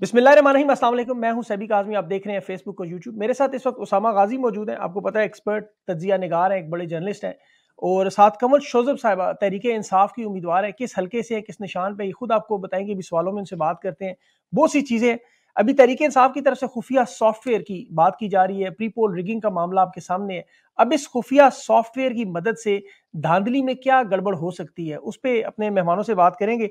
बिस्मिल्लाम असलम मैं हूं सभी काजमी आप देख रहे हैं फेसबुक और यूट्यूब मेरे साथ इस वक्त उसामा गाजी मौजूद हैं आपको पता है एक्सपर्ट तजिया नगार हैं एक बड़े जर्नलिस्ट हैं और साथ कमल शोजब साहबा तरीके इंसाफ की उम्मीदवार है किस हल्के से है किस निशान पर खुद आपको बताएंगे अभी सवालों में उनसे बात करते हैं बहुत सी चीज़ें अभी तरीके इंसाफ की तरफ से खुफिया सॉफ्टवेयर की बात की जा रही है प्री पोल रिगिंग का मामला आपके सामने है अब इस खुफिया सॉफ्टवेयर की मदद से धांधली में क्या गड़बड़ हो सकती है उस पर अपने मेहमानों से बात करेंगे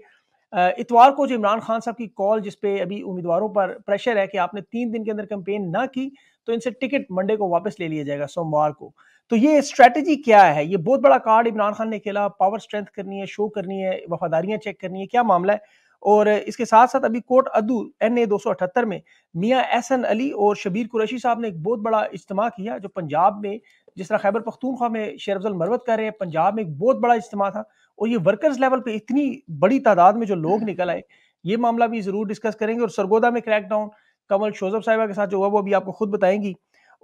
इतवार को जो इमरान खान साहब की कॉल जिस पे अभी उम्मीदवारों पर प्रेशर है कि आपने तीन दिन के अंदर कंपेन ना की तो इनसे टिकट मंडे को वापस ले लिया जाएगा सोमवार को तो ये स्ट्रेटजी क्या है ये बहुत बड़ा कार्ड इमरान खान ने खेला पावर स्ट्रेंथ करनी है शो करनी है वफादारियां चेक करनी है क्या मामला है और इसके साथ साथ अभी कोर्ट अदू एन ए दो में मियाँ एहसन अली और शबीर कुरैशी साहब ने एक बहुत बड़ा इज्तम किया जो पंजाब में जिस तरह खैबर पख्तूनख्वा में शेरफल मरवत कर रहे हैं पंजाब में एक बहुत बड़ा इज्तम था और ये वर्कर्स लेवल पे इतनी बड़ी तादाद में जो लोग हम्म। निकल आए ये मामला भी जरूर डिस्कस करेंगे और सरगोदा में क्रैकडाउन कमल शोजब साहिबा के साथ जो हुआ वो अभी आपको खुद बताएंगी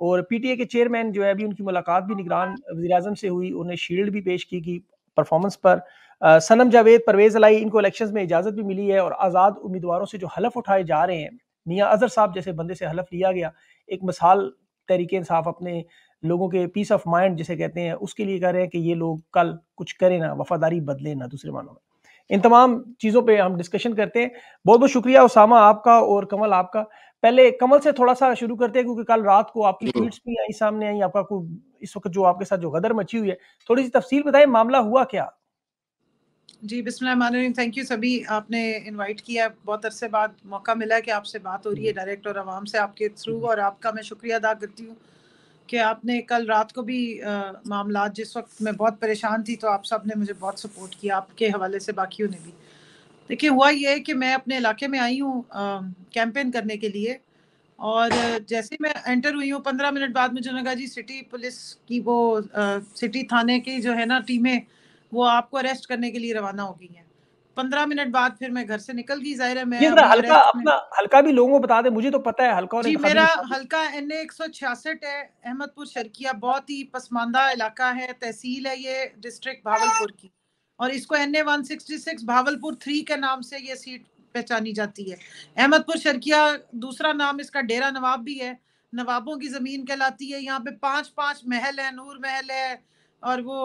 और पीटीए के चेयरमैन जो है अभी उनकी मुलाकात भी निगरान वजी से हुई उन्हें शील्ड भी पेश की गई परफॉर्मेंस पर आ, सनम जावेद परवेज अलाई इनको इलेक्शन में इजाजत भी मिली है और आज़ाद उम्मीदवारों से जो हलफ उठाए जा रहे हैं मियाँ अजहर साहब जैसे बंदे से हलफ लिया गया एक मिसाल तहरीक इंसाफ अपने लोगों के पीस ऑफ माइंड जिसे कहते हैं उसके लिए कह रहे हैं कि ये लोग कल कुछ करें ना वफादारी बदले ना दूसरे मानों में इन तमाम चीज़ों पे हम डिस्कशन करते हैं बहुत बहुत शुक्रिया उसामा आपका और कमल आपका पहले कमल से थोड़ा सा शुरू करते हैं क्योंकि कल रात को आपकी ट्वीट्स भी आई सामने आई आपका को इस वक्त जो आपके साथ जो गदर मची हुई है थोड़ी सी तफसील बताए मामला हुआ क्या जी बिस्मिल्लाह थैंक यू सभी आपने इनवाइट किया बहुत अरसे बाद मौका मिला कि आपसे बात हो रही है डायरेक्ट और आवाम से आपके थ्रू और आपका मैं शुक्रिया अदा करती हूँ कि आपने कल रात को भी मामला जिस वक्त मैं बहुत परेशान थी तो आप सब ने मुझे बहुत सपोर्ट किया आपके हवाले से बाकी ने भी देखिए हुआ ये है कि मैं अपने इलाके में आई हूँ कैंपेन करने के लिए और जैसे मैं एंटर हुई हूँ पंद्रह मिनट बाद मुझे लगा जी सिटी पुलिस की वो आ, सिटी थाने की जो है ना टीमें वो आपको अरेस्ट करने के लिए रवाना हो गई हैं पंद्रह मिनट बाद फिर मैं घर से निकल गई जाहिर है मैं हल्का अपना हल्का भी लोगों को बता दे मुझे तो पता है हल्का और जी मेरा हल्का एन ए एक सौ छियासठ है अहमदपुर शर्किया बहुत ही पसमानदा इलाका है तहसील है ये डिस्ट्रिक्ट भावलपुर की और इसको N A one sixty six Bahawalpur three के नाम से ये सीट पहचानी जाती है अहमदपुर शर्किया दूसरा नाम इसका डेरा नवाब भी है नवाबों की जमीन कहलाती है यहाँ पे पांच पांच महल है नूर महल है और वो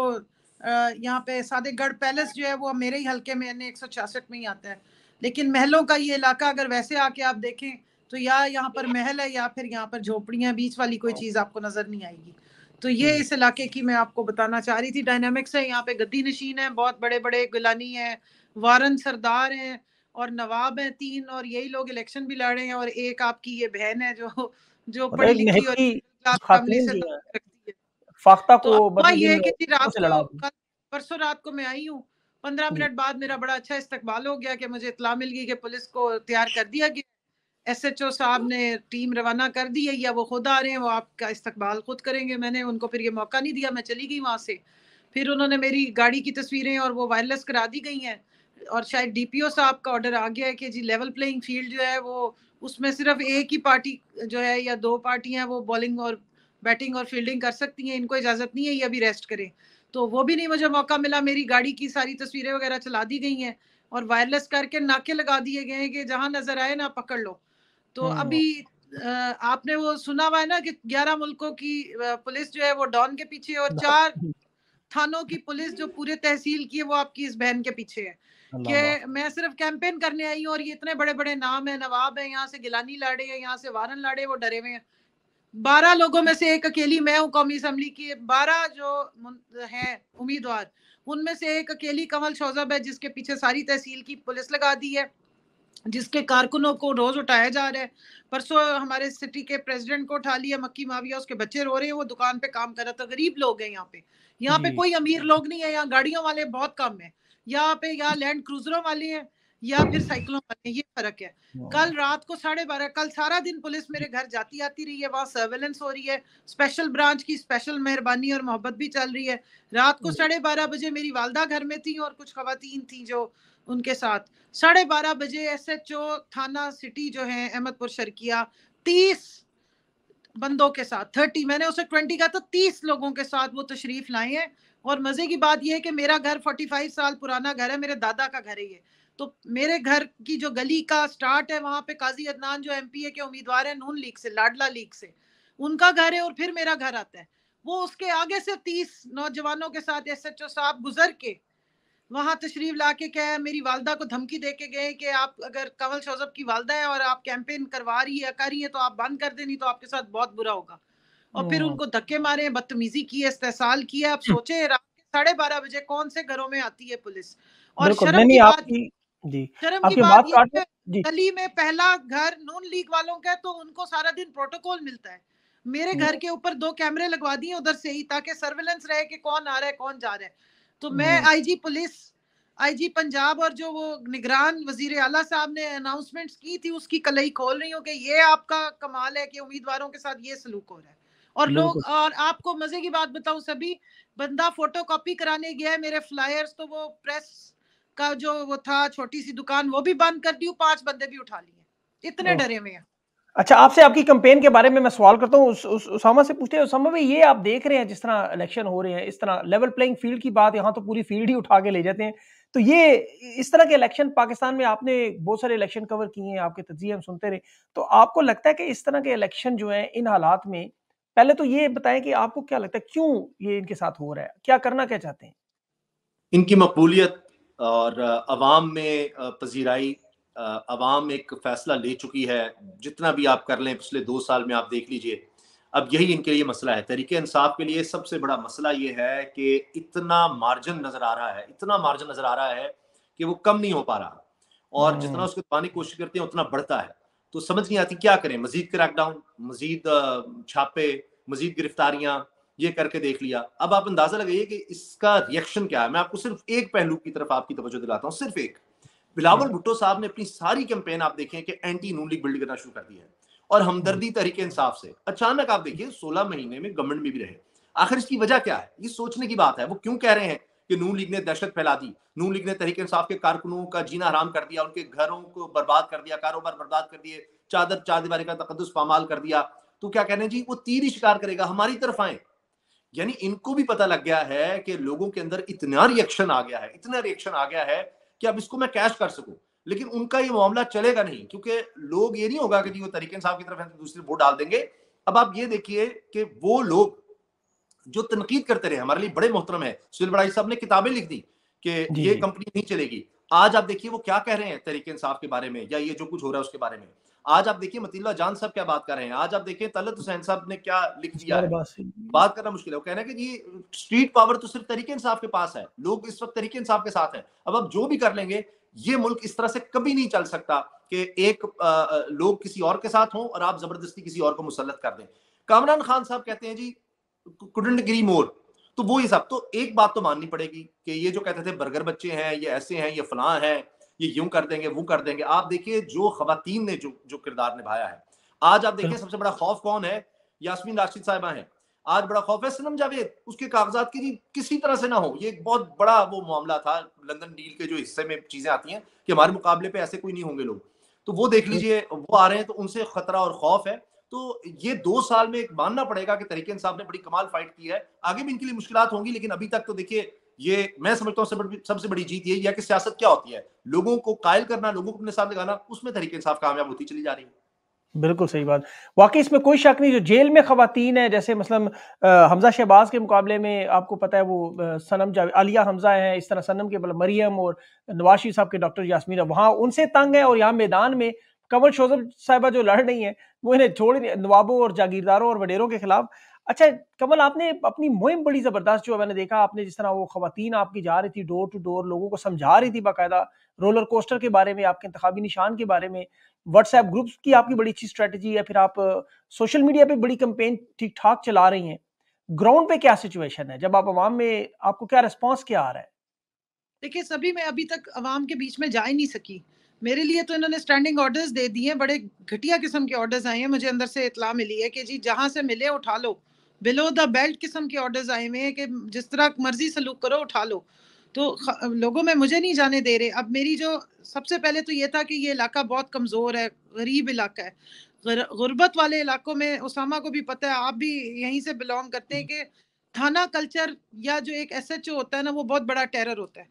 यहाँ पे सादेगढ़ पैलेस जो है वो मेरे ही हल्के में सौ छियासठ में ही आता है लेकिन महलों का ये इलाका अगर वैसे आके आप देखें तो या यहाँ पर महल है या फिर यहाँ पर झोपड़ियाँ बीच वाली कोई चीज़ आपको नज़र नहीं आएगी तो ये इस इलाके की मैं आपको बताना चाह रही थी डायनामिक्स है यहाँ पे गद्दी नशीन है बहुत बड़े बड़े गुलानी हैं वारन सरदार हैं और नवाब हैं तीन और यही लोग इलेक्शन भी लड़ रहे हैं और एक आपकी ये बहन है जो जो पढ़ी लिखी और फाख्ता तो को मतलब ये है कि रात को परसों रात को मैं आई हूँ पंद्रह मिनट बाद मेरा बड़ा अच्छा इस्तकबाल हो गया कि मुझे इतला मिल गई कि पुलिस को तैयार कर दिया गया एस एच ओ साहब ने टीम रवाना कर दी है या वो खुद आ रहे हैं वो आपका इस्तकबाल खुद करेंगे मैंने उनको फिर ये मौका नहीं दिया मैं चली गई वहाँ से फिर उन्होंने मेरी गाड़ी की तस्वीरें और वो वायरलेस करा दी गई हैं और शायद डीपीओ साहब का ऑर्डर आ गया है कि जी लेवल प्लेइंग फील्ड जो है वो उसमें सिर्फ एक ही पार्टी जो है या दो पार्टियां वो बॉलिंग और बैटिंग और फील्डिंग कर सकती हैं इनको इजाज़त नहीं है ये अभी रेस्ट करें तो वो भी नहीं मुझे मौका मिला मेरी गाड़ी की सारी तस्वीरें वगैरह चला दी गई हैं और वायरलेस करके नाके लगा दिए गए हैं कि जहाँ नजर आए ना पकड़ लो तो हम्म। अभी आपने वो सुना हुआ है ना कि ग्यारह मुल्कों की पुलिस जो है वो डॉन के पीछे और हाँ। चार थानों की पुलिस जो पूरे तहसील की है वो आपकी इस बहन के पीछे है कि मैं सिर्फ कैंपेन करने आई हूँ और ये इतने बड़े बड़े नाम है नवाब है यहाँ से गिलानी लाड़े हैं यहाँ से वारन लाड़े वो डरे हुए हैं बारह लोगों में से एक अकेली मैं हूँ कौमी असम्बली की बारह जो हैं उम्मीदवार उनमें से एक अकेली कमल शोजब है जिसके पीछे सारी तहसील की पुलिस लगा दी है जिसके कारकुनों को रोज उठाया जा रहा है परसों हमारे सिटी के प्रेसिडेंट को उठा लिया मक्की माविया उसके बच्चे रो रहे हैं वो दुकान पे काम कर रहा था गरीब लोग हैं यहाँ पे यहाँ पे कोई अमीर लोग नहीं है यहाँ गाड़ियों वाले बहुत कम है यहाँ पे यहाँ लैंड क्रूजरों वाले हैं या फिर साइकिलों वाले ये फर्क है हाँ। कल रात को साढ़े बारह कल सारा दिन पुलिस मेरे घर जाती आती रही है वहाँ सर्वेलेंस हो रही है स्पेशल ब्रांच की स्पेशल मेहरबानी और मोहब्बत भी चल रही है रात को हाँ। साढ़े बारह बजे मेरी वालदा घर में थी और कुछ खातन थी जो उनके साथ साढ़े बारह बजे एस एच ओ थाना सिटी जो है अहमदपुर शर्किया तीस बंदों के साथ थर्टी मैंने उसे ट्वेंटी का तो तीस लोगों के साथ वो तशरीफ लाए हैं और मजे की बात यह है कि मेरा घर फोर्टी फाइव साल पुराना घर है मेरे दादा का घर है ये तो मेरे घर की जो गली का स्टार्ट है वहां पे काजी अदनान जो एम के उम्मीदवार है नून लीग से लाडला लीग से उनका घर है और फिर मेरा घर आता है वो उसके आगे से तीस नौजवानों के साथ एस एच ओ साहब गुजर के वहां तशरीफ ला के क्या है मेरी वालदा को धमकी दे के गए कि आप अगर कंवल शौजब की वालदा है और आप कैंपेन करवा रही है कर रही है तो आप बंद कर देनी तो आपके साथ बहुत बुरा होगा और फिर उनको धक्के मारे बदतमीजी की है इस्तेसाल किया आप हम्म। सोचे रात के साढ़े बारह बजे कौन से घरों में आती है पुलिस और शर्म की बात जी शर्म बात, काट ये गली में पहला घर नॉन लीग वालों का तो उनको सारा दिन प्रोटोकॉल मिलता है मेरे घर के ऊपर दो कैमरे लगवा दिए उधर से ही ताकि सर्वेलेंस रहे कि कौन आ रहा है कौन जा रहा है तो मैं आईजी पुलिस आईजी पंजाब और जो वो निगरान वजीर आला साहब ने अनाउंसमेंट की थी उसकी कलई खोल रही हूँ कि ये आपका कमाल है कि उम्मीदवारों के साथ ये सलूक हो रहा है और लोग और आपको मजे की बात बताऊं सभी बंदा फोटो कॉपी कराने गया है मेरे फ्लायर्स तो वो प्रेस का जो वो था छोटी सी दुकान वो भी बंद कर दी पांच बंदे भी उठा लिए इतने डरे हुए हैं अच्छा आपसे आपकी कंपेन के बारे में मैं सवाल करता हूँ उस, उस उसामा से पूछते हैं उसामा भाई ये आप देख रहे हैं जिस तरह इलेक्शन हो रहे हैं इस तरह लेवल प्लेइंग फील्ड की बात यहाँ तो पूरी फील्ड ही उठा के ले जाते हैं तो ये इस तरह के इलेक्शन पाकिस्तान में आपने बहुत सारे इलेक्शन कवर किए हैं आपके तजिए हम सुनते रहे तो आपको लगता है कि इस तरह के इलेक्शन जो है इन हालात में पहले तो ये बताएं कि आपको क्या लगता है क्यों ये इनके साथ हो रहा है क्या करना क्या चाहते हैं इनकी मकबूलियत और आवाम में पजीराई आवाम एक फैसला ले चुकी है जितना भी आप कर लें पिछले दो साल में आप देख लीजिए अब यही इनके लिए मसला है तरीके इंसाफ के लिए सबसे बड़ा मसला ये है कि इतना मार्जिन नजर आ रहा है इतना मार्जिन नजर आ रहा है कि वो कम नहीं हो पा रहा और जितना हम्म। उसको पाने की कोशिश करते हैं उतना बढ़ता है तो समझ नहीं आती क्या करें मजीद क्रैकडाउन मजीद छापे मजीद गिरफ्तारियां ये करके देख लिया अब आप अंदाजा लगाइए कि इसका रिएक्शन क्या है मैं आपको सिर्फ एक पहलू की तरफ आपकी तवज्जो दिलाता हूँ सिर्फ एक बिलावल हम्म। भुट्टो साहब ने अपनी सारी कैंपेन आप देखें कि एंटी नून लीग बिल्ड करना शुरू कर दी है और हमदर्दी हम्म। तरीके इंसाफ से अचानक आप देखिए सोलह महीने में गवर्नमेंट में भी रहे आखिर इसकी वजह क्या है ये सोचने की बात है वो क्यों कह रहे हैं कि नून लीग ने दहशत फैला दी नून लीग ने तरीके इंसाफ के कारकुनों का जीना हराम कर दिया उनके घरों को बर्बाद कर दिया कारोबार बर्बाद कर दिए चादर चार दीवारी का तकदस पामाल कर दिया तो क्या कह रहे हैं जी वो तीर ही शिकार करेगा हमारी तरफ आए यानी इनको भी पता लग गया है कि लोगों के अंदर इतना रिएक्शन आ गया है इतना रिएक्शन आ गया है कि अब इसको मैं कैश कर सकूं लेकिन उनका ये मामला चलेगा नहीं क्योंकि लोग ये नहीं होगा कि जी वो तरीके साहब की तरफ है तो दूसरे वोट डाल देंगे अब आप ये देखिए कि वो लोग जो तनकीद करते रहे हमारे लिए बड़े मोहतरम है सुनील बड़ाई साहब ने किताबें लिख दी कि ये कंपनी नहीं चलेगी आज आप देखिए वो क्या कह रहे हैं तरीके इंसाफ के बारे में या ये जो कुछ हो रहा है उसके बारे में आज आप देखिए मतीला जान साहब क्या बात कर रहे हैं आज आप देखिए तलत हुसैन साहब ने क्या लिख दिया है बात करना मुश्किल है वो कहना है कि ये स्ट्रीट पावर तो सिर्फ तरीके इंसाफ के पास है लोग इस वक्त तरीके इंसाफ के साथ है अब आप जो भी कर लेंगे ये मुल्क इस तरह से कभी नहीं चल सकता कि एक आ, लोग किसी और के साथ हों और आप जबरदस्ती किसी और को मुसलत कर दें कामरान खान साहब कहते हैं जी कुडंट गिरी मोर तो वो ये सब तो एक बात तो माननी पड़ेगी कि ये जो कहते थे बर्गर बच्चे हैं ये ऐसे हैं ये फलां हैं ये यूं कर देंगे वो कर देंगे आप देखिए जो खातन ने जो जो किरदार निभाया है आज आप देखिए सबसे बड़ा खौफ कौन है यासमीन राशिद साहिबा है आज बड़ा खौफ है सनम जावेद उसके कागजात की किसी तरह से ना हो ये एक बहुत बड़ा वो मामला था लंदन डील के जो हिस्से में चीजें आती हैं कि हमारे मुकाबले पे ऐसे कोई नहीं होंगे लोग तो वो देख लीजिए वो आ रहे हैं तो उनसे खतरा और खौफ है तो ये दो साल में एक मानना पड़ेगा कि तरीके साहब ने बड़ी कमाल फाइट की है आगे भी इनके लिए मुश्किल होंगी लेकिन अभी तक तो देखिए ये मैं समझता हूँ सबसे बड़ी जीत ये है कि सियासत क्या होती है लोगों को कायल करना लोगों को अपने साथ लगाना उसमें तरीके इंसाफ कामयाब होती चली जा रही है बिल्कुल सही बात वाकई इसमें कोई शक नहीं जो जेल में खातन है जैसे मसलन हमजा शहबाज के मुकाबले में आपको पता है वो सनम जावे अलिया हमजा है इस तरह सनम के मतलब मरियम और नवाशी साहब के डॉक्टर यासमीन है वहाँ उनसे तंग है और यहाँ मैदान में कंवर शोजब साहिबा जो लड़ रही हैं वो इन्हें छोड़ नवाबों और जागीरदारों और वडेरों के खिलाफ अच्छा कमल आपने अपनी मुहिम बड़ी ज़बरदस्त जो मैंने देखा आपने जिस तरह वो खातन आपकी जा रही थी डोर टू डोर लोगों को समझा रही थी बाकायदा रोलर कोस्टर के बारे में आपके इंतबी निशान के बारे में व्हाट्सएप ग्रुप्स की आपकी बड़ी अच्छी स्ट्रेटजी है फिर आप सोशल मीडिया पर बड़ी कंपेन ठीक ठाक चला रही हैं ग्राउंड पे क्या सिचुएशन है जब आप आवाम में आपको क्या रिस्पॉन्स क्या आ रहा है देखिए सभी मैं अभी तक अवाम के बीच में जा ही नहीं सकी मेरे लिए तो इन्होंने स्टैंडिंग ऑर्डर्स दे दिए हैं बड़े घटिया किस्म के ऑर्डर्स आए हैं मुझे अंदर से इतला मिली है कि जी जहाँ से मिले उठा लो बिलो द बेल्ट किस्म के ऑर्डर्स आए हुए हैं कि जिस तरह मर्जी सलूक करो उठा लो तो लोगों में मुझे नहीं जाने दे रहे अब मेरी जो सबसे पहले तो ये था कि ये इलाका बहुत कमज़ोर है गरीब इलाका है गुर्बत वाले इलाकों में उसामा को भी पता है आप भी यहीं से बिलोंग करते हैं कि थाना कल्चर या जो एक एस एच ओ होता है ना वो बहुत बड़ा टेरर होता है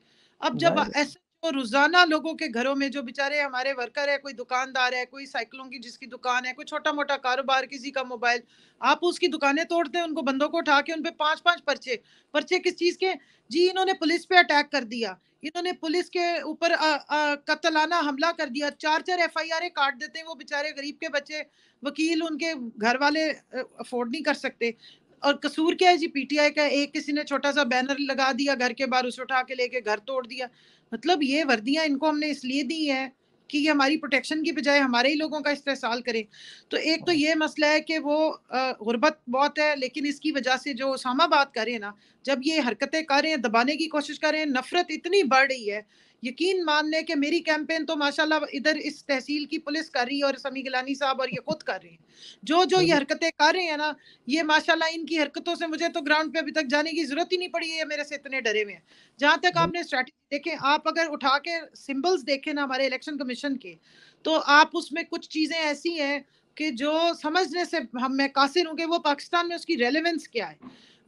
अब जब एस रोजाना लोगों के घरों में जो बेचारे हमारे वर्कर है कोई दुकानदार है कोई साइकिलों की जिसकी दुकान है कोई छोटा मोटा कारोबार किसी का मोबाइल आप उसकी दुकानें तोड़ते हैं उनको बंदों को उठा के उनपे पांच पांच पर्चे पर्चे किस चीज के जी इन्होंने पुलिस पे अटैक कर दिया इन्होंने पुलिस के ऊपर कतलाना हमला कर दिया चार चार एफ आई आर काट देते हैं वो बेचारे गरीब के बच्चे वकील उनके घर वाले अफोर्ड नहीं कर सकते और कसूर क्या है जी पीटीआई का एक किसी ने छोटा सा बैनर लगा दिया घर के बाहर उसे उठा के लेके घर तोड़ दिया मतलब ये वर्दियां इनको हमने इसलिए दी हैं कि ये हमारी प्रोटेक्शन की बजाय हमारे ही लोगों का इस्तेसाल करें तो एक तो ये मसला है कि वो गुर्बत बहुत है लेकिन इसकी वजह से जो उसामा बात करें ना जब ये हरकतें कर रहे हैं दबाने की कोशिश कर रहे हैं नफ़रत इतनी बढ़ रही है यकीन मान लें कि मेरी कैंपेन तो माशाल्लाह इधर इस तहसील की पुलिस कर रही है और समी गिलानी साहब और ये खुद कर रहे हैं जो जो ये हम्म। हरकतें कर रहे हैं ना ये माशाल्लाह इनकी हरकतों से मुझे तो ग्राउंड पे अभी तक जाने की जरूरत ही नहीं पड़ी है मेरे से इतने डरे हुए हैं जहाँ तक हम्म। आपने स्ट्रैटेजी देखें आप अगर उठा के सिम्बल्स देखें ना हमारे इलेक्शन कमीशन के तो आप उसमें कुछ चीज़ें ऐसी हैं कि जो समझने से हम मैं कासिर हूँ कि वो पाकिस्तान में उसकी रेलिवेंस क्या है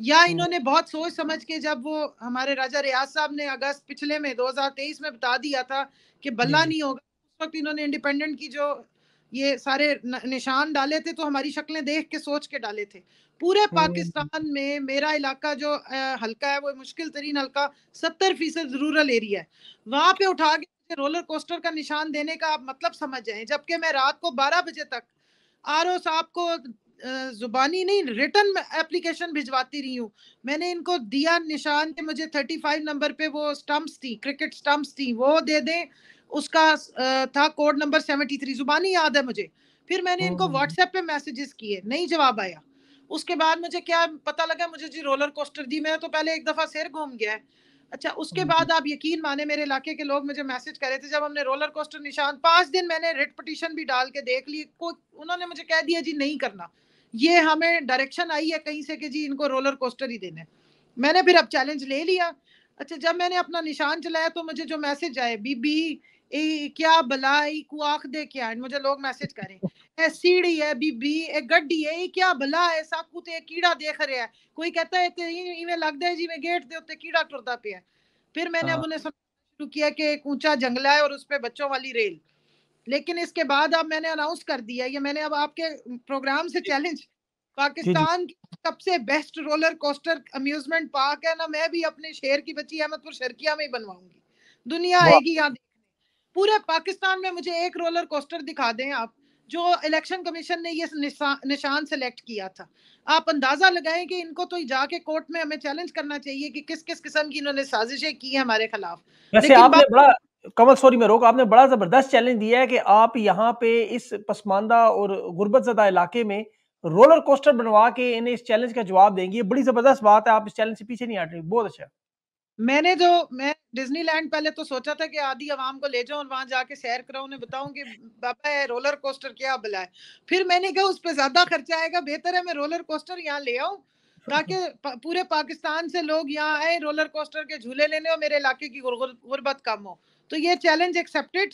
या हम्म। इन्होंने बहुत सोच समझ के जब वो हमारे राजा रियाज साहब ने अगस्त पिछले में 2023 में बता दिया था कि बल्ला नहीं होगा उस वक्त इन्होंने इंडिपेंडेंट की जो ये सारे निशान डाले थे तो हमारी शक्लें देख के सोच के डाले थे पूरे हम्म, हम्म, पाकिस्तान में मेरा इलाका जो हल्का है वो मुश्किल तरीन हल्का सत्तर फीसद रूरल एरिया है वहाँ पे उठा के रोलर कोस्टर का निशान देने का आप मतलब समझ जाए जबकि मैं रात को बारह बजे तक आर साहब को जुबानी नहीं रिटर्न एप्लीकेशन भिजवाती रही हूँ मैंने इनको दिया निशान के मुझे थर्टी फाइव नंबर पे वो स्टम्प्स थी क्रिकेट स्टम्प्स थी वो दे दें उसका था कोड नंबर सेवेंटी थ्री जुबानी याद है मुझे फिर मैंने हाँ, इनको व्हाट्सएप पे मैसेजेस किए नहीं जवाब आया उसके बाद मुझे क्या पता लगा मुझे जी रोलर कोस्टर दी मैं तो पहले एक दफ़ा सिर घूम गया है अच्छा उसके हाँ बाद आप यकीन माने मेरे इलाके के लोग मुझे मैसेज कर रहे थे जब हमने रोलर कोस्टर निशान पाँच दिन मैंने रिट पटिशन भी डाल के देख ली कोई उन्होंने मुझे कह दिया जी नहीं करना ये हमें डायरेक्शन आई है कहीं से कि जी इनको रोलर कोस्टर ही देना है मैंने फिर अब चैलेंज ले लिया अच्छा जब मैंने अपना निशान चलाया तो मुझे जो मैसेज आए बीबी ए, क्या को आख दे क्या मुझे लोग मैसेज करें ए सीढ़ी है बीबी ए गड्डी है ए क्या बला है साकू ते कीड़ा देख रहा है कोई कहता है ते इवें लगदा है मैं गेट दे उत्ते कीड़ा टुरदा पिया फिर मैंने हाँ। अब उन्हें शुरू किया कि एक ऊंचा जंगला है और उस पे बच्चों वाली रेल लेकिन इसके बाद अब मैंने अनाउंस कर दिया ये मैंने अब आपके प्रोग्राम से चैलेंज पाकिस्तान की सबसे best roller coaster amusement park है ना मैं भी अपने शहर की बच्ची अहमदपुर शर्किया में ही बनवाऊंगी दुनिया आएगी यहाँ देखने पूरे पाकिस्तान में मुझे एक रोलर कोस्टर दिखा दें आप जो इलेक्शन कमीशन ने ये निशा, निशान सेलेक्ट किया था आप अंदाजा लगाएं कि इनको तो जाके कोर्ट में हमें चैलेंज करना चाहिए कि किस किस किस्म की इन्होंने साजिशें की है हमारे खिलाफ वैसे आपने बड़ा कमल सॉरी मैं रोक आपने बड़ा ज़बरदस्त चैलेंज दिया है कि आप यहाँ पे इस पसमानदा और गुर्बत ज़दा इलाके में रोलर कोस्टर बनवा के इन्हें इस चैलेंज का जवाब देंगी ये बड़ी ज़बरदस्त बात है आप इस चैलेंज से पीछे नहीं हट रही बहुत अच्छा मैंने जो मैं डिज्नीलैंड पहले तो सोचा था कि आधी आवाम को ले जाऊं और वहां जाके सैर कराऊं उन्हें बताऊं कि बाबा है रोलर कोस्टर क्या बला है फिर मैंने कहा उस पर ज्यादा खर्चा आएगा बेहतर है मैं रोलर कोस्टर यहाँ ले आऊं ताकि पूरे पाकिस्तान से लोग यहाँ आए रोलर कोस्टर के झूले लेने और मेरे इलाके की गुरबत कम हो तो ये चैलेंज एक्सेप्टेड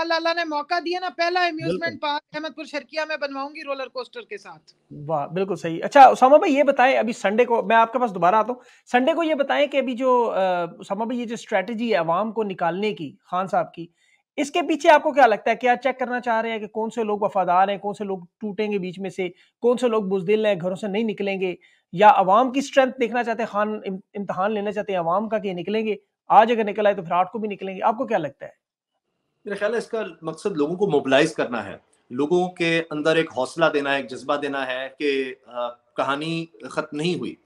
अल्लाह ने मौका दिया ना पहला अम्यूजमेंट पार्क अहमदपुर शर्किया में बनवाऊंगी रोलर कोस्टर के साथ वाह बिल्कुल सही अच्छा उसामा भाई ये बताएं अभी संडे को मैं आपके पास दोबारा आता हूँ संडे को ये बताएं कि अभी जो उसामा भाई ये जो स्ट्रेटजी है अवाम को निकालने की खान साहब की इसके पीछे आपको क्या लगता है क्या चेक करना चाह रहे हैं कि कौन से लोग वफादार हैं कौन से लोग टूटेंगे बीच में से कौन से लोग बुजदिल हैं घरों से नहीं निकलेंगे या अवाम की स्ट्रेंथ देखना चाहते हैं खान इम्तहान लेना चाहते हैं अवाम का कि निकलेंगे आज अगर निकल आए तो फिर आठ को भी निकलेंगे आपको क्या लगता है मेरा ख्याल है इसका मकसद लोगों को मोबिलाइज करना है लोगों के अंदर एक हौसला देना है एक जज्बा देना है कि कहानी खत्म नहीं हुई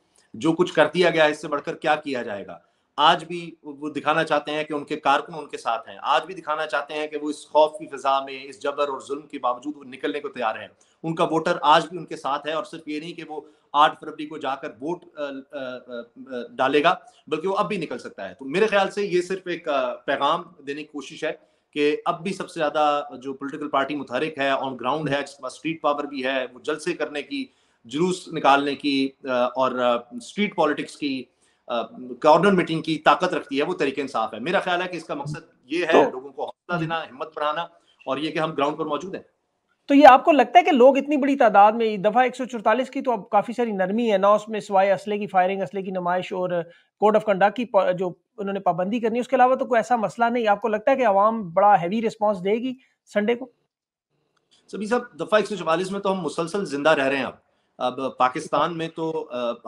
जो कुछ कर दिया गया इससे बढ़कर क्या किया जाएगा आज भी वो दिखाना चाहते हैं कि उनके कारकुन उनके साथ हैं आज भी दिखाना चाहते हैं कि वो इस खौफ की फिजा में इस जबर और जुल्म के बावजूद वो निकलने को तैयार हैं उनका वोटर आज भी उनके साथ है और सिर्फ ये नहीं कि वो आठ फरवरी को जाकर वोट डालेगा बल्कि वो अब भी निकल सकता है तो मेरे ख्याल से ये सिर्फ एक पैगाम देने की कोशिश है कि अब भी सबसे ज्यादा जो पॉलिटिकल पार्टी मुतहरिक है ऑन ग्राउंड है जिसके पास स्ट्रीट पावर भी है वो जलसे करने की जुलूस निकालने की और स्ट्रीट पॉलिटिक्स की गवर्नर मीटिंग की ताकत रखती है वो तरीके इंसाफ है मेरा ख्याल है कि इसका मकसद ये है तो, लोगों को हौसला देना हिम्मत बढ़ाना और ये कि हम ग्राउंड पर मौजूद हैं तो ये आपको लगता है कि लोग इतनी बड़ी तादाद में दफ़ा एक की तो अब काफ़ी सारी नरमी है ना उसमें सिवाय असले की फायरिंग असले की नुमाइश और कोड ऑफ कंडक्ट की जो उन्होंने पाबंदी करनी है उसके अलावा तो कोई ऐसा मसला नहीं आपको लगता है कि आवाम बड़ा हैवी रिस्पॉन्स देगी संडे को सभी साहब दफ़ा एक में तो हम मुसलसल जिंदा रह रहे हैं अब अब पाकिस्तान में तो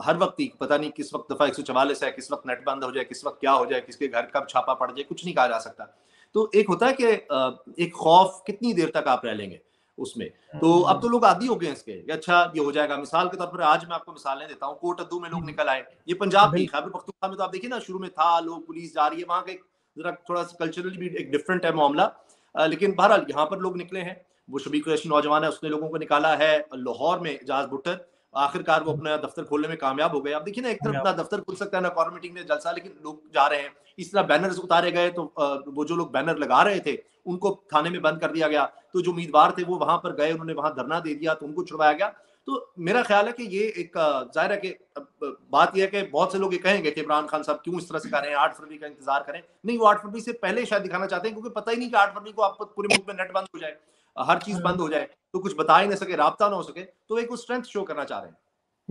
हर वक्त ही पता नहीं किस वक्त दफ़ा एक है किस वक्त नेट बंद हो जाए किस वक्त क्या हो जाए किसके घर कब छापा पड़ जाए कुछ नहीं कहा जा सकता तो एक होता है कि एक खौफ कितनी देर तक आप रह लेंगे उसमें हम्म। तो अब तो लोग आदि हो गए इसके अच्छा ये हो जाएगा मिसाल के तौर पर आज मैं आपको मिसालें देता हूँ कोर्ट अद्दू में लोग हम्म। निकल आए ये पंजाब की खैबर पख्तुखा में तो आप देखिए ना शुरू में था लोग पुलिस जा रही है वहां का एक जरा थोड़ा कल्चरली भी एक डिफरेंट है मामला लेकिन बहरहाल यहाँ पर लोग निकले हैं वो शबीक कुरैशी नौजवान है उसने लोगों को निकाला है लाहौर में एजाज भुट्टर आखिरकार वो अपना दफ्तर खोलने में कामयाब हो गए आप देखिए ना एक तरफ ना दफ्तर खुल सकता है ना कॉर मीटिंग में जलसा लेकिन लोग जा रहे हैं इस तरह बैनर उतारे गए तो वो जो लोग बैनर लगा रहे थे उनको थाने में बंद कर दिया गया तो जो उम्मीदवार थे वो वहां पर गए उन्होंने वहां धरना दे दिया तो उनको छुड़वाया गया तो मेरा ख्याल है कि ये एक जाहिर है कि बात यह है कि बहुत से लोग ये कहेंगे कि इमरान खान साहब क्यों इस तरह से कर रहे हैं आठ फरवरी का इंतजार करें नहीं वो आठ फरवरी से पहले शायद दिखाना चाहते हैं क्योंकि पता ही नहीं कि आठ फरवरी को आप पूरे मुल्क में नेट बंद हो जाए हर चीज बंद हो जाए तो कुछ बता ही नहीं सके रहा ना हो सके तो एक वो स्ट्रेंथ शो करना चाह रहे हैं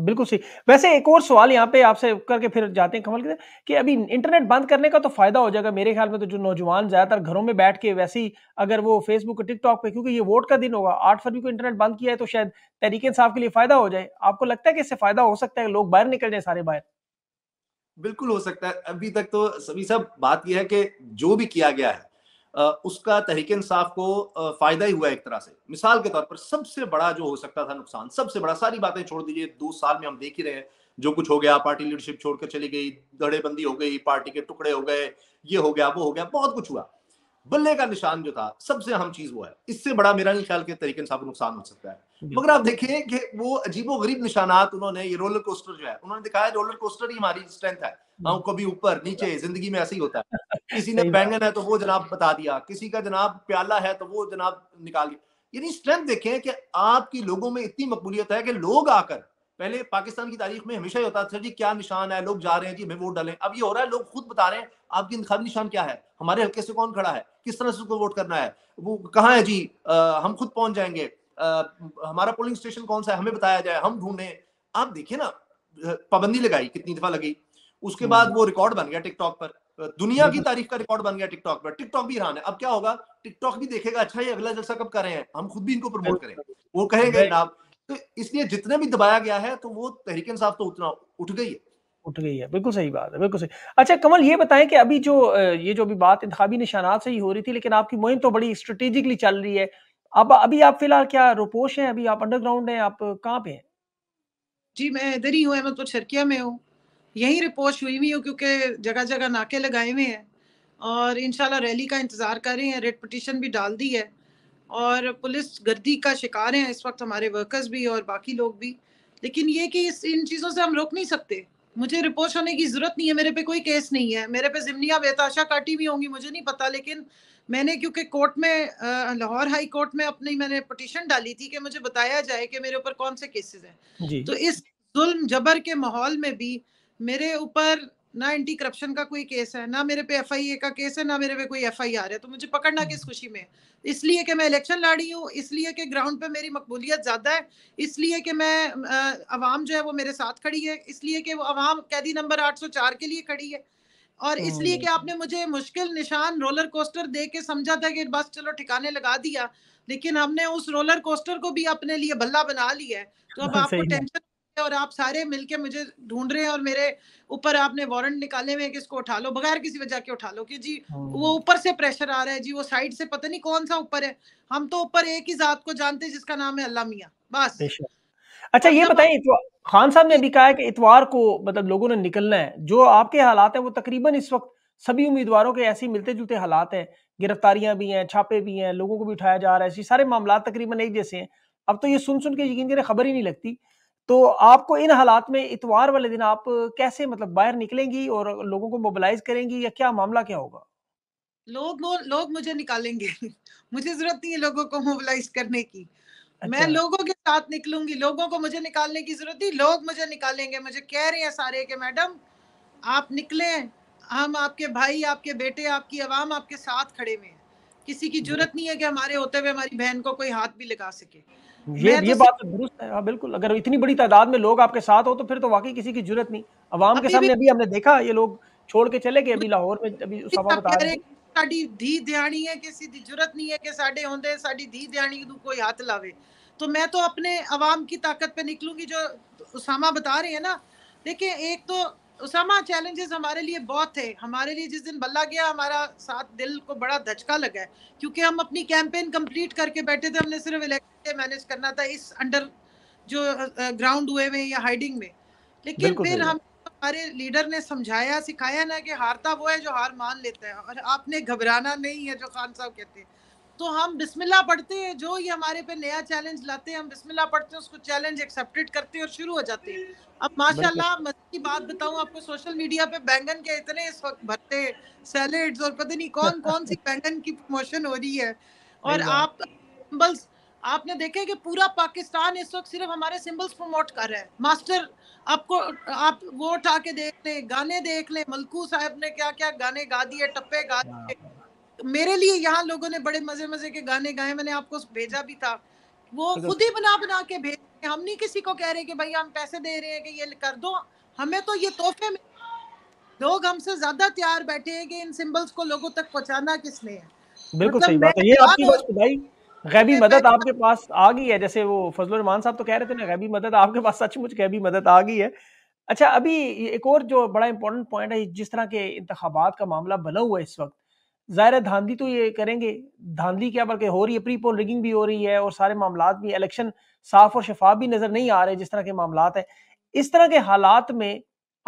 बिल्कुल सही वैसे एक और सवाल यहाँ पे आपसे करके फिर जाते हैं कमल के कि अभी इंटरनेट बंद करने का तो फायदा हो जाएगा मेरे ख्याल में तो जो नौजवान ज्यादातर घरों में बैठ के वैसे ही अगर वो फेसबुक टिकटॉक पे क्योंकि ये वोट का दिन होगा आठ फरवरी को इंटरनेट बंद किया है तो शायद तरीके इंसाफ के लिए फायदा हो जाए आपको लगता है कि इससे फायदा हो सकता है लोग बाहर निकल जाए सारे बाहर बिल्कुल हो सकता है अभी तक तो सभी सब बात यह है कि जो भी किया गया है उसका तहरीक इंसाफ को फायदा ही हुआ एक तरह से मिसाल के तौर पर सबसे बड़ा जो हो सकता था नुकसान सबसे बड़ा सारी बातें छोड़ दीजिए दो साल में हम देख ही रहे हैं जो कुछ हो गया पार्टी लीडरशिप छोड़कर चली गई धड़ेबंदी हो गई पार्टी के टुकड़े हो गए ये हो गया वो हो गया बहुत कुछ हुआ बल्ले का निशान जो था सबसे अहम चीज वो है इससे बड़ा मेरा नहीं ख्याल के तरीके साहब आपको नुकसान हो सकता है मगर आप देखें कि वो अजीबो गरीब निशानात उन्होंने ये रोलर कोस्टर जो है उन्होंने दिखाया रोलर कोस्टर ही हमारी स्ट्रेंथ है आँख कभी ऊपर नीचे जिंदगी में ऐसे ही होता है किसी ने बैंगन है तो वो जनाब बता दिया किसी का जनाब प्याला है तो वो जनाब निकाल दिया यानी स्ट्रेंथ देखें कि आपकी लोगों में इतनी मकबूलियत है कि लोग आकर पहले पाकिस्तान की तारीख में हमेशा ही होता था जी क्या निशान है लोग जा रहे हैं जी हमें वोट डालें अब ये हो रहा है लोग खुद बता रहे हैं आपकी इंतजाम निशान क्या है हमारे हल्के से कौन खड़ा है किस तरह से उसको वोट करना है वो कहाँ है जी आ, हम खुद पहुंच जाएंगे आ, हमारा पोलिंग स्टेशन कौन सा है हमें बताया जाए हम ढूंढें आप देखिए ना पाबंदी लगाई कितनी दफा लगी उसके बाद हम्म। वो रिकॉर्ड बन गया टिकटॉक पर दुनिया की तारीफ का रिकॉर्ड बन गया टिकटॉक पर टिकटॉक भी ईरान है अब क्या होगा टिकटॉक भी देखेगा अच्छा ये अगला जलसा कब कर रहे हैं हम खुद भी इनको प्रमोट करें वो कहेंगे ना तो इसलिए जितने भी दबाया गया है तो वो तहरीक इंसाफ तो उतना उठ गई है उठ गई है बिल्कुल सही बात है बिल्कुल सही अच्छा कमल ये बताएं कि अभी जो ये जो अभी बात इंतबी निशानात से ही हो रही थी लेकिन आपकी मुहिम तो बड़ी स्ट्रेटेजिकली चल रही है अब अभी आप फिलहाल क्या रोपोश हैं अभी आप अंडरग्राउंड हैं आप कहाँ पे हैं जी मैं इधर ही हूँ अहमदपुर शर्किया में हूँ यहीं रिपोर्ट हुई हुई हो क्योंकि जगह जगह नाके लगाए हुए हैं और इनशाला रैली का इंतज़ार कर रहे हैं रेड पटिशन भी डाल दी है और पुलिस गर्दी का शिकार है इस वक्त हमारे वर्कर्स भी और बाकी लोग भी लेकिन ये कि इस इन चीज़ों से हम रोक नहीं सकते मुझे रिपोर्ट होने की ज़रूरत नहीं है मेरे पे कोई केस नहीं है मेरे पे जिमनिया बेताशा काटी भी होंगी मुझे नहीं पता लेकिन मैंने क्योंकि कोर्ट में लाहौर हाई कोर्ट में अपनी मैंने पटिशन डाली थी कि मुझे बताया जाए कि मेरे ऊपर कौन से केसेस हैं तो इस जुल्म जबर के माहौल में भी मेरे ऊपर ना एंटी करप्शन का कोई केस है ना मेरे पे एफआईए का केस है ना मेरे पे कोई एफआईआर है तो मुझे पकड़ना हम्म। किस खुशी में इसलिए कि मैं इलेक्शन लड़ी हूँ इसलिए कि ग्राउंड पे मेरी मकबूलियत ज़्यादा है इसलिए कि मैं आवाम जो है वो मेरे साथ खड़ी है इसलिए कि वो आवाम कैदी नंबर 804 के लिए खड़ी है और हाँ इसलिए कि आपने मुझे मुश्किल निशान रोलर कोस्टर दे के समझा था कि बस चलो ठिकाने लगा दिया लेकिन हमने उस रोलर कोस्टर को भी अपने लिए भल्ला बना लिया है तो अब हाँ, आपको टेंशन और आप सारे मिलके मुझे ढूंढ रहे हैं और मेरे ऊपर आपने वारंट निकाले हुए कि इसको उठा लो बगैर किसी वजह के उठा लो कि जी हाँ। वो ऊपर से प्रेशर आ रहा है जी वो साइड से पता नहीं कौन सा ऊपर है हम तो ऊपर एक ही जात को जानते हैं जिसका नाम है अल्लाह मियाँ बस अच्छा ये बताइए खान साहब ने अभी कहा है कि इतवार को मतलब लोगों ने निकलना है जो आपके हालात है वो तकरीबन इस वक्त सभी उम्मीदवारों के ऐसे मिलते जुलते हालात हैं गिरफ्तारियां भी हैं छापे भी हैं लोगों को भी उठाया जा रहा है सारे मामला तकरीबन एक जैसे हैं अब तो ये सुन सुन के यकीन करें खबर ही नहीं लगती तो आपको इन हालात में इतवार वाले दिन आप कैसे मतलब बाहर निकलेंगी और लोगों को मोबिलाइज करेंगी या क्या मामला क्या होगा लोग लोग मुझे निकालेंगे मुझे जरूरत नहीं है लोगों को मोबिलाइज करने की अच्छा। मैं लोगों के साथ निकलूंगी लोगों को मुझे निकालने की जरूरत नहीं लोग मुझे निकालेंगे मुझे कह रहे हैं सारे के मैडम आप निकले हम आपके भाई आपके बेटे आपकी आवाम आपके साथ खड़े में किसी की जरूरत नहीं है कि हमारे होते हुए हमारी बहन को कोई हाथ भी लगा सके ये तो ये बात तो दुरुस्त है हाँ, बिल्कुल अगर इतनी बड़ी तादाद में लोग आपके साथ हो तो फिर तो वाकई किसी की जरूरत नहीं अवाम के सामने अभी हमने देखा ये लोग छोड़ के चले गए अभी लाहौर में अभी सभा बता रहे ਸਾਡੀ ਧੀ ਧਿਆਣੀ ਹੈ ਕਿਸੇ ਦੀ ਜ਼ਰੂਰਤ ਨਹੀਂ ਹੈ ਕਿ ਸਾਡੇ ਹੁੰਦੇ ਸਾਡੀ ਧੀ ਧਿਆਣੀ ਨੂੰ ਕੋਈ ਹੱਥ ਲਾਵੇ तो मैं तो अपने अवाम की ताकत पे निकलूंगी जो उसामा बता रहे हैं ना देखिए एक तो उसामा चैलेंजेस हमारे लिए बहुत थे हमारे लिए जिस दिन बल्ला गया हमारा साथ दिल को बड़ा धचका लगा है क्योंकि हम अपनी कैंपेन कंप्लीट करके बैठे थे हमने सिर्फ इलेक्शन मैनेज करना था इस अंडर जो ग्राउंड हुए में या हाइडिंग में लेकिन फिर हम हमारे लीडर ने समझाया सिखाया ना कि हारता वो है जो हार मान लेता है और आपने घबराना नहीं है जो खान साहब कहते हैं तो हम बिस्मिल्लाह पढ़ते हैं जो ही हमारे पे नया चैलेंज लाते हैं हम बिस्मिल्लाह पढ़ते हैं उसको चैलेंज एक्सेप्टेड करते हैं और शुरू हो जाते हैं अब माशाल्लाह मजे की बात बताऊं आपको सोशल मीडिया पे बैंगन के इतने इस वक्त भरते सैलेड्स और पता नहीं कौन कौन सी बैंगन की प्रमोशन हो रही है और आप सिंबल्स आपने देखे कि पूरा पाकिस्तान इस वक्त सिर्फ हमारे सिम्बल्स प्रमोट कर रहा है मास्टर आपको आप वो उठा के देख लें गाने देख लें मलकू साहब ने क्या क्या गाने गा दिए टप्पे गा हाँ। दिए मेरे लिए यहाँ लोगों ने बड़े मजे मजे के गाने गाए मैंने आपको भेजा भी था वो अच्छा। खुद ही बना बना के भेज हम नहीं किसी को कह रहे कि भाई हम पैसे दे रहे हैं कि ये कर दो हमें तो ये तोहफे में लोग हमसे ज्यादा तैयार बैठे हैं कि इन सिंबल्स को लोगों तक पहुंचाना किसने है बिल्कुल मतलब सही बात है ये आपकी बात भाई गैबी मदद आपके पास आ गई है जैसे वो फजल रहमान साहब तो कह रहे थे ना गैबी मदद आपके पास सचमुच गैबी मदद आ गई है अच्छा अभी एक और जो बड़ा इंपॉर्टेंट पॉइंट है जिस तरह के इंतबात का मामला बना हुआ है इस वक्त ज़ाहिर धांधली तो ये करेंगे धांधली क्या बल्कि हो रही है प्री पोल रिगिंग भी हो रही है और सारे मामला भी इलेक्शन साफ और शफाफ भी नज़र नहीं आ रहे जिस तरह के मामला हैं इस तरह के हालात में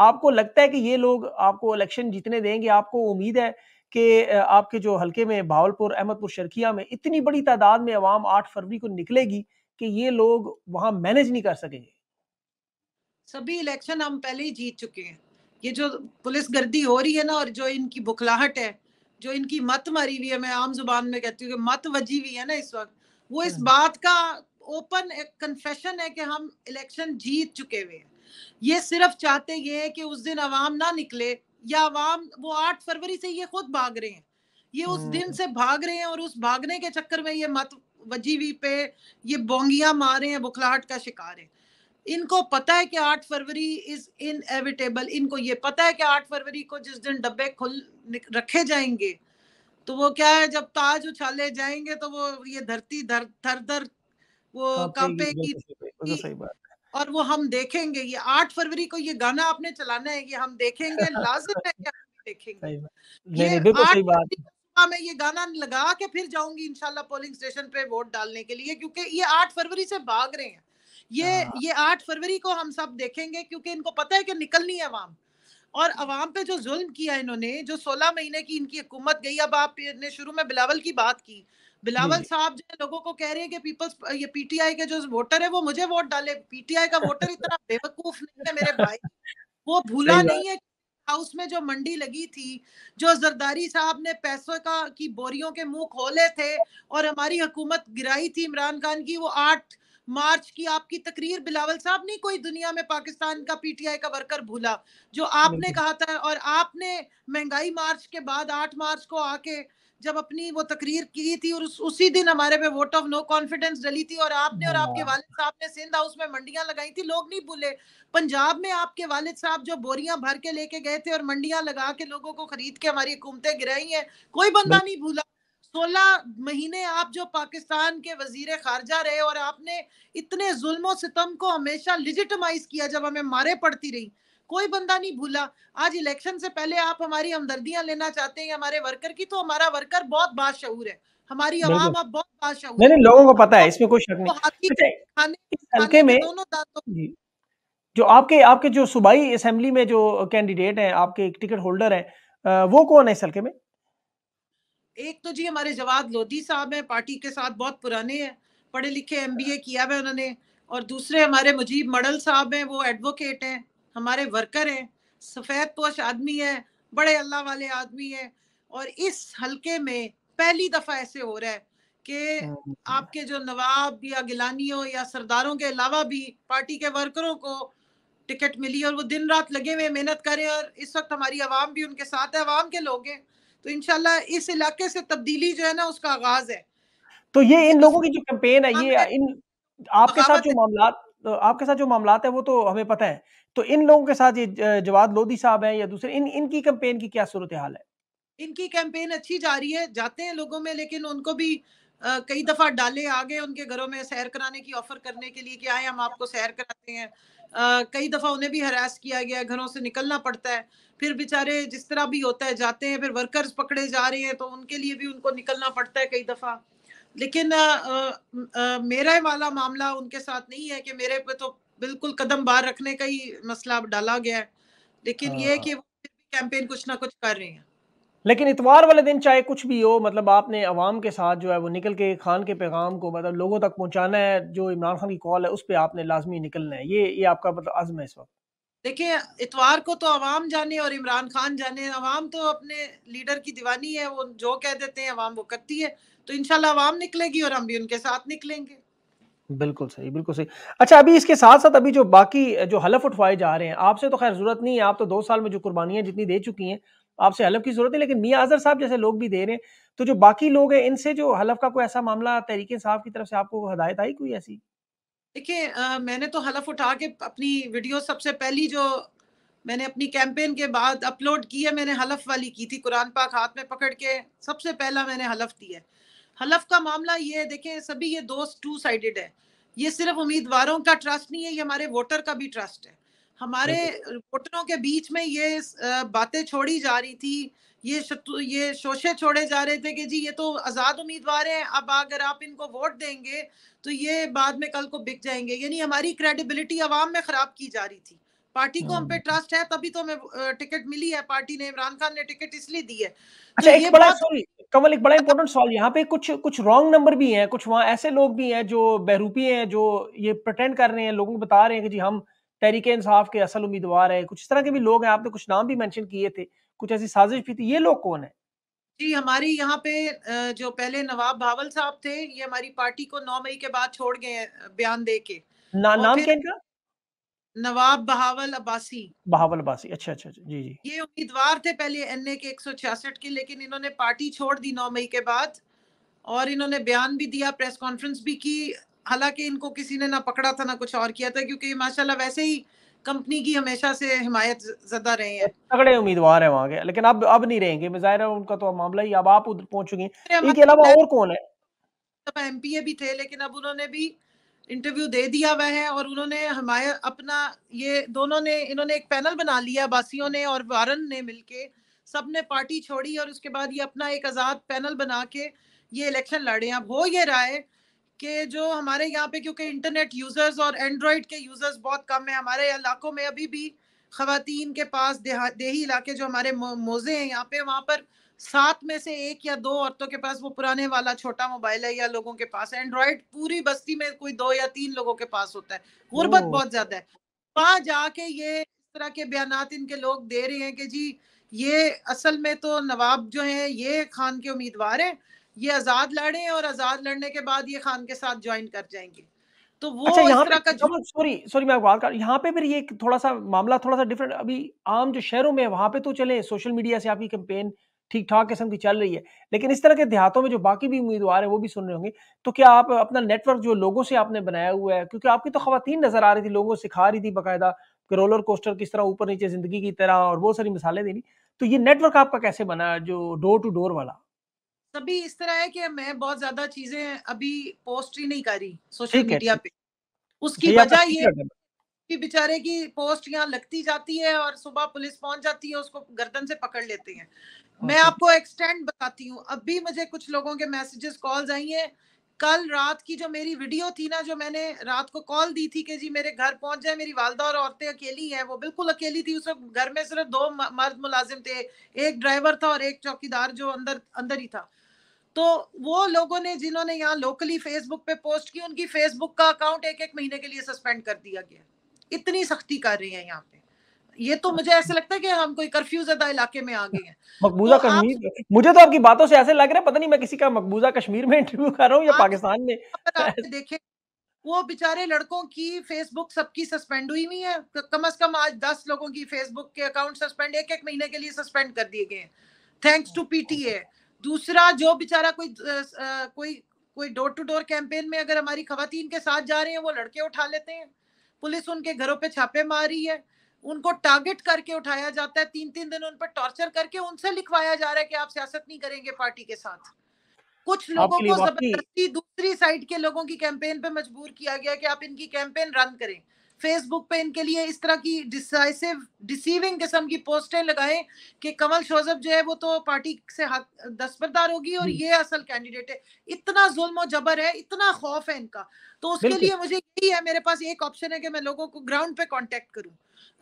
आपको लगता है कि ये लोग आपको इलेक्शन जीतने देंगे आपको उम्मीद है कि आपके जो हल्के में भावलपुर अहमदपुर शर्खिया में इतनी बड़ी तादाद में आवाम आठ फरवरी को निकलेगी कि ये लोग वहाँ मैनेज नहीं कर सकेंगे सभी इलेक्शन हम पहले ही जीत चुके हैं ये जो पुलिस गर्दी हो रही है ना और जो इनकी बुखलाहट है जो इनकी मत मरी हुई है मैं आम जुबान में कहती हूँ कि मत वजी हुई है ना इस वक्त वो इस हाँ। बात का ओपन एक कन्फेशन है कि हम इलेक्शन जीत चुके हुए हैं ये सिर्फ चाहते ये है कि उस दिन आवाम ना निकले या आवाम वो आठ फरवरी से ये खुद भाग रहे हैं ये उस हाँ। दिन से भाग रहे हैं और उस भागने के चक्कर में ये मत वजीवी पे ये बोंगियां मारे हैं बुखलाहट का शिकार है इनको पता है कि आठ फरवरी इज इन एविटेबल इनको ये पता है कि आठ फरवरी को जिस दिन डब्बे खुल रखे जाएंगे तो वो क्या है जब ताज उछाले जाएंगे तो वो ये धरती धर थर धर वो हाँ, तो कंपेगी और वो हम देखेंगे ये आठ फरवरी को ये गाना आपने चलाना है ये हम देखेंगे लाजम है कि हम देखेंगे मैं ये गाना लगा के फिर जाऊंगी इंशाल्लाह पोलिंग स्टेशन पे वोट डालने के लिए क्योंकि ये आठ फरवरी से भाग रहे हैं ये हाँ। ये आठ फरवरी को हम सब देखेंगे क्योंकि इनको पता है कि निकलनी है अवाम और अवाम पे जो जुल्म किया इन्होंने जो सोलह महीने की इनकी हुकूमत गई अब आप ने शुरू में बिलावल की बात की बिलावल साहब जो लोगों को कह रहे हैं कि पीपल्स ये पीटीआई के जो वोटर है वो मुझे वोट डाले पीटीआई का वोटर इतना बेवकूफ नहीं है मेरे भाई वो भूला नहीं है हाउस में जो मंडी लगी थी जो जरदारी साहब ने पैसों का की बोरियों के मुंह खोले थे और हमारी हुकूमत गिराई थी इमरान खान की वो आठ मार्च की आपकी तकरीर बिलावल साहब नहीं कोई दुनिया में पाकिस्तान का पीटीआई का वर्कर भूला जो आपने कहा था और आपने महंगाई मार्च के बाद आठ मार्च को आके जब अपनी वो तकरीर की थी और उस, उसी दिन हमारे पे वोट ऑफ नो कॉन्फिडेंस डली थी और आपने और आपके हाँ। वालिद साहब ने सिंध हाउस में मंडियां लगाई थी लोग नहीं भूले पंजाब में आपके वालिद साहब जो बोरियां भर के लेके गए थे और मंडियां लगा के लोगों को खरीद के हमारी हुकूमतें गिराई हैं कोई बंदा नहीं भूला सोलह महीने आप जो पाकिस्तान के वजीर खारजा रहे और आपने इतने जुल्म सितम को हमेशा लिजिटमाइज किया जब हमें मारे पड़ती रही कोई बंदा नहीं भूला आज इलेक्शन से पहले आप हमारी हमदर्दियां लेना चाहते हैं हमारे वर्कर की तो हमारा वर्कर बहुत बादशूर है हमारी आवाम अब बहुत बादशूर है लोगों को पता है इसमें कोई शक नहीं अच्छा, दोनों दांतों जो आपके आपके जो सूबाई असम्बली में जो कैंडिडेट हैं आपके टिकट होल्डर हैं वो कौन है इस हल्के में एक तो जी हमारे जवाब लोधी साहब हैं पार्टी के साथ बहुत पुराने हैं पढ़े लिखे एम हाँ। किया है उन्होंने और दूसरे हमारे मुजीब मडल साहब हैं वो एडवोकेट हैं हमारे वर्कर हैं सफ़ेद पोश आदमी है बड़े अल्लाह वाले आदमी हैं और इस हलके में पहली दफ़ा ऐसे हो रहा है कि हाँ। आपके जो नवाब या गिलानियों या सरदारों के अलावा भी पार्टी के वर्करों को टिकट मिली और वो दिन रात लगे हुए मेहनत करें और इस वक्त हमारी आवाम भी उनके साथ है आवाम के लोग हैं तो इनशाला इस इलाके से तब्दीली जो है ना उसका आगाज है तो ये इन लोगों की जो कैंपेन है ये इन आपके साथ जो मामला तो आपके साथ जो मामला है वो तो हमें पता है तो इन लोगों के साथ ये जवाद लोधी साहब हैं या दूसरे इन इनकी कैंपेन की क्या सूरत हाल है इनकी कैंपेन अच्छी जा रही है जाते हैं लोगों में लेकिन उनको भी आ, कई दफा डाले आ गए उनके घरों में सैर कराने की ऑफर करने के लिए कि आए हम आपको सैर कराते हैं कई दफा उन्हें भी हरास किया गया घरों से निकलना पड़ता है फिर बेचारे जिस तरह भी होता है जाते हैं फिर वर्कर्स पकड़े जा रहे हैं तो उनके लिए भी उनको निकलना पड़ता है कई दफा लेकिन आ, आ, मेरा वाला मामला उनके साथ नहीं है कि मेरे पे तो बिल्कुल कदम बाहर रखने का ही मसला डाला गया है लेकिन ये हाँ। कि वो कैंपेन कुछ ना कुछ कर रहे हैं लेकिन इतवार वाले दिन चाहे कुछ भी हो मतलब आपने अवाम के साथ जो है वो निकल के खान के पैगाम को मतलब लोगों तक पहुंचाना है जो इमरान खान की कॉल है उस पर आपने लाजमी निकलना है ये ये आपका मतलब आजम है इस वक्त देखिये इतवार को तो अवाम जाने और इमरान खान जाने अवाम तो अपने लीडर की दीवानी है वो जो कह देते हैं अवाम वो करती है तो इनशाला अवाम निकलेगी और हम भी उनके साथ निकलेंगे बिल्कुल सही बिल्कुल सही अच्छा अभी इसके साथ साथ अभी जो बाकी जो हलफ उठवाए जा रहे हैं आपसे तो खैर जरूरत नहीं है आप तो दो साल में जो कुर्बानियां जितनी दे चुकी हैं आपसे हलफ की जरूरत है लेकिन मियाँ अजहर साहब जैसे लोग भी दे रहे हैं तो जो बाकी लोग हैं इनसे जो हलफ का कोई ऐसा मामला तहरीक साहब की तरफ से आपको हदायत आई कोई ऐसी देखिए मैंने तो हलफ उठा के अपनी वीडियो सबसे पहली जो मैंने अपनी कैंपेन के बाद अपलोड की है मैंने हलफ वाली की थी कुरान पाक हाथ में पकड़ के सबसे पहला मैंने हलफ दी है हलफ का मामला ये है देखें सभी ये दोस्त टू साइडेड है ये सिर्फ उम्मीदवारों का ट्रस्ट नहीं है ये हमारे वोटर का भी ट्रस्ट है हमारे घुटनों के बीच में ये बातें छोड़ी जा रही थी ये ये शोशे छोड़े जा रहे थे कि जी ये तो आज़ाद उम्मीदवार हैं अब अगर आप इनको वोट देंगे तो ये बाद में कल को बिक जाएंगे यानी हमारी क्रेडिबिलिटी आवाम में ख़राब की जा रही थी पार्टी को हम पे ट्रस्ट हाँ। है तभी तो हमें टिकट मिली है पार्टी ने इमरान खान ने टिकट इसलिए दी है तो अच्छा तो एक बड़ा सॉरी कमल एक बड़ा इंपॉर्टेंट सवाल यहाँ पे कुछ कुछ रॉन्ग नंबर भी हैं कुछ वहाँ ऐसे लोग भी हैं जो बहरूपी हैं जो ये प्रटेंड कर रहे हैं लोगों को बता रहे हैं कि जी हम तहरीक इंसाफ के असल उम्मीदवार है कुछ इस तरह के भी लोग हैं आपने कुछ नाम भी मैंशन किए थे कुछ ऐसी साजिश भी थी ये लोग कौन है जी हमारी यहाँ पे जो पहले नवाब भावल साहब थे ये हमारी पार्टी को नौ मई के बाद छोड़ गए बयान दे के ना, नाम क्या इनका नवाब बहावल अब्बासी बहावल अब्बासी अच्छा, अच्छा अच्छा जी जी ये उम्मीदवार थे पहले एन के एक के लेकिन इन्होंने पार्टी छोड़ दी नौ मई के बाद और इन्होंने बयान भी दिया प्रेस कॉन्फ्रेंस भी की हालांकि इनको किसी ने ना पकड़ा था ना कुछ और किया था क्योंकि माशाल्लाह वैसे ही कंपनी की हमेशा से हिमायत ज्यादा रहे हैं तगड़े उम्मीदवार हैं वहाँ के लेकिन अब अब नहीं रहेंगे जाहिर है उनका तो मामला ही अब आप उधर पहुंच चुकी हैं इनके अलावा और कौन है तब एमपीए भी थे लेकिन अब उन्होंने भी इंटरव्यू दे दिया हुआ है और उन्होंने हमारे अपना ये दोनों ने इन्होंने एक पैनल बना लिया बासियों ने और वारन ने मिलके सब ने पार्टी छोड़ी और उसके बाद ये अपना एक आज़ाद पैनल बना के ये इलेक्शन लड़े अब हो ये रहा है कि जो हमारे यहाँ पे क्योंकि इंटरनेट यूजर्स और एंड्रॉयड के यूजर्स बहुत कम है हमारे इलाकों में अभी भी खातन के पास देही इलाके जो हमारे मोजे हैं यहाँ पे वहाँ पर सात में से एक या दो औरतों के पास वो पुराने वाला छोटा मोबाइल है या लोगों के पास एंड्रॉयड पूरी बस्ती में कोई दो या तीन लोगों के पास होता है गुर्बत बहुत ज्यादा है वहां जाके ये इस तरह के बयान इनके लोग दे रहे हैं कि जी ये असल में तो नवाब जो है ये खान के उम्मीदवार है ये आजाद लड़े और आजाद लड़ने के बाद ये खान के साथ ज्वाइन कर जाएंगे तो वो अच्छा, यहाँ तरह का सॉरी सॉरी मैं अखबार कर यहाँ पे फिर ये थोड़ा सा मामला थोड़ा सा डिफरेंट अभी आम जो शहरों में वहां पे तो चले सोशल मीडिया से आपकी कैंपेन ठीक ठाक किस्म की चल रही है लेकिन इस तरह के देहातों में जो बाकी भी उम्मीदवार है वो भी सुन रहे होंगे तो क्या आप अपना नेटवर्क जो लोगों से आपने बनाया हुआ है क्योंकि आपकी तो खातन नजर आ रही थी लोगों को सिखा रही थी बाकायदा कि रोलर कोस्टर किस तरह ऊपर नीचे जिंदगी की तरह और बहुत सारी मिसालें देनी तो ये नेटवर्क आपका कैसे बना जो डोर टू डोर वाला सभी इस तरह है कि मैं बहुत ज्यादा चीजें अभी पोस्ट ही नहीं करी सोशल मीडिया पे उसकी वजह ये कि बेचारे की पोस्ट यहाँ लगती जाती है और सुबह पुलिस पहुंच जाती है उसको गर्दन से पकड़ लेते हैं हाँ मैं आपको एक्सटेंड बताती हूँ अब भी मुझे कुछ लोगों के मैसेजेस कॉल्स आई हैं कल रात की जो मेरी वीडियो थी ना जो मैंने रात को कॉल दी थी कि जी मेरे घर पहुंच जाए मेरी वालदा और औरतें अकेली हैं वो बिल्कुल अकेली थी उस वक्त घर में सिर्फ दो मर्द मुलाजिम थे एक ड्राइवर था और एक चौकीदार जो अंदर अंदर ही था तो वो लोगों ने जिन्होंने यहाँ लोकली फेसबुक पे पोस्ट की उनकी फेसबुक का अकाउंट एक एक महीने के लिए सस्पेंड कर दिया गया इतनी सख्ती कर रही है यहाँ पे ये तो मुझे ऐसे लगता है कि हम कोई कर्फ्यू ज्यादा इलाके में आ गए हैं मकबूजा तो कश्मीर आप... मुझे तो आपकी बातों से ऐसे लग रहा है पता नहीं मैं किसी का मकबूजा कश्मीर में इंटरव्यू कर रहा हूँ या पाकिस्तान में देखे वो बेचारे लड़कों की फेसबुक सबकी सस्पेंड हुई नहीं है कम अज कम आज दस लोगों की फेसबुक के अकाउंट सस्पेंड एक एक महीने के लिए सस्पेंड कर दिए गए थैंक्स टू पीटीए दूसरा जो बेचारा कोई कोई कोई डोर टू डोर कैंपेन में अगर हमारी खातन के साथ जा रहे हैं वो लड़के उठा लेते हैं पुलिस उनके घरों पे छापे मार रही है उनको टारगेट करके उठाया जाता है तीन तीन दिन उन पर टॉर्चर करके उनसे लिखवाया जा रहा है कि आप सियासत नहीं करेंगे पार्टी के साथ कुछ लोगों को जबरदस्ती दूसरी साइड के लोगों की कैंपेन पे मजबूर किया गया कि आप इनकी कैंपेन रन करें फेसबुक पे इनके लिए इस तरह की डिसाइसिव डिसीविंग किस्म की पोस्टें लगाएं कि कमल शोजब जो है वो तो पार्टी से हाथ दस्बरदार होगी और ये असल कैंडिडेट है इतना जुल्म और जबर है इतना खौफ है इनका तो उसके लिए मुझे यही है मेरे पास एक ऑप्शन है कि मैं लोगों को ग्राउंड पे कॉन्टेक्ट करूँ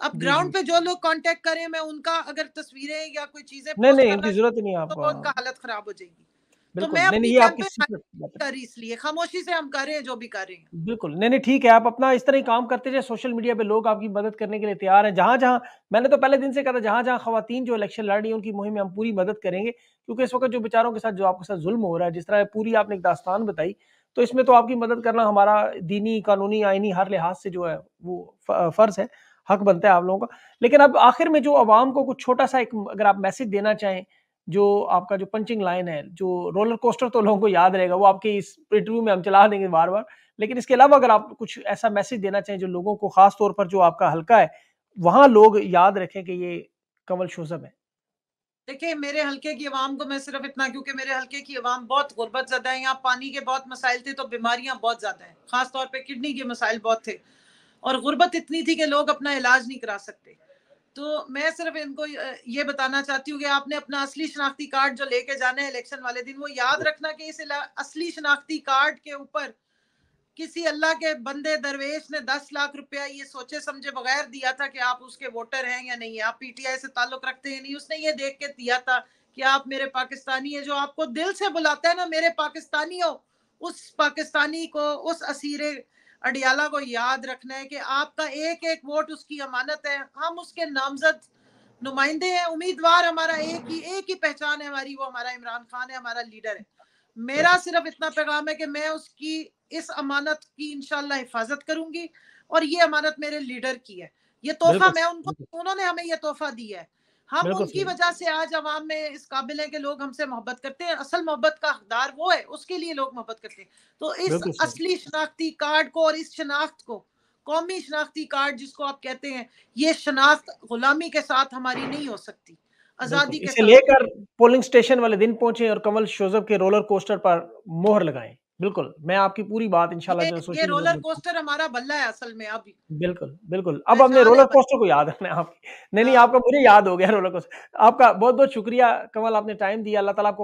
अब ग्राउंड पे जो लोग कांटेक्ट करें मैं उनका अगर तस्वीरें या कोई चीजें नहीं नहीं इनकी जरूरत नहीं तो आपको तो उनका हाँ। हालत खराब हो जाएगी तो मैं आपकी कर इसलिए खामोशी से हम कर रहे हैं जो भी कर रहे हैं बिल्कुल नहीं नहीं ठीक है आप अपना इस तरह ही काम करते सोशल मीडिया पे लोग आपकी मदद करने के लिए तैयार हैं जहाँ जहाँ मैंने तो पहले दिन से कहा था जहां जहाँ खातन जो इलेक्शन लड़ रही है उनकी मुहिम में हम पूरी मदद करेंगे क्योंकि इस वक्त जो बेचारों के साथ जो आपके साथ जुल्म हो रहा है जिस तरह पूरी आपने एक दास्तान बताई तो इसमें तो आपकी मदद करना हमारा दीनी कानूनी आइनी हर लिहाज से जो है वो फर्ज है हक बनता है आप लोगों का लेकिन अब आखिर में जो आवाम को कुछ छोटा सा एक अगर आप मैसेज देना चाहें जो आपका जो पंचिंग लाइन है जो रोलर कोस्टर तो लोगों को याद रहेगा वो आपके इस इंटरव्यू में हम चला देंगे बार बार लेकिन इसके अलावा अगर आप कुछ ऐसा मैसेज देना चाहें जो लोगों को खास तौर पर जो आपका हल्का है वहां लोग याद रखें कि ये कमल शोजब है देखिए मेरे हल्के की आवाम को मैं सिर्फ इतना क्योंकि मेरे हल्के की आवाम बहुत गुर्बत ज़्यादा है यहाँ पानी के बहुत मसाइल थे तो बीमारियां बहुत ज़्यादा है खासतौर पर किडनी के मसाइल बहुत थे और गुर्बत इतनी थी कि लोग अपना इलाज नहीं करा सकते तो मैं सिर्फ इनको ये बताना चाहती हूँ कि आपने अपना असली शनाख्ती कार्ड जो लेके जाना है इलेक्शन वाले दिन वो याद रखना कि इस असली शनाख्ती कार्ड के ऊपर किसी अल्लाह के बंदे दरवेश ने दस लाख रुपया ये सोचे समझे बगैर दिया था कि आप उसके वोटर हैं या नहीं आप पीटीआई से ताल्लुक रखते हैं नहीं उसने ये देख के दिया था कि आप मेरे पाकिस्तानी है जो आपको दिल से बुलाता है ना मेरे पाकिस्तानी हो उस पाकिस्तानी को उस असीरे अडियाला को याद रखना है कि आपका एक एक वोट उसकी अमानत है हम उसके नामजद नुमाइंदे हैं उम्मीदवार हमारा एक ही एक ही पहचान है हमारी वो हमारा इमरान खान है हमारा लीडर है मेरा सिर्फ इतना पैगाम है कि मैं उसकी इस अमानत की इनशाला हिफाजत करूंगी और ये अमानत मेरे लीडर की है ये तोहफा मैं उनको उन्होंने हमें ये तोहफा दिया है हम हाँ, उनकी वजह से आज आवाम में इस काबिल है कि लोग हमसे मोहब्बत करते हैं असल मोहब्बत का हकदार वो है उसके लिए लोग मोहब्बत करते हैं तो इस असली शनाख्ती कार्ड को और इस शनाख्त को कौमी शनाख्ती कार्ड जिसको आप कहते हैं ये शनाख्त गुलामी के साथ हमारी नहीं हो सकती आजादी के लेकर पोलिंग स्टेशन वाले दिन पहुंचे और कमल शोजब के रोलर कोस्टर पर मोहर लगाएं बिल्कुल मैं आपकी पूरी बात इंशाल्लाह जो सोशल रोलर कोस्टर हमारा बल्ला है असल में अभी बिल्कुल बिल्कुल अब हमने रोलर कोस्टर को याद रखना आपकी नहीं नहीं हाँ। आपका मुझे याद हो गया रोलर कोस्टर आपका बहुत बहुत शुक्रिया कमल आपने टाइम दिया अल्लाह ताला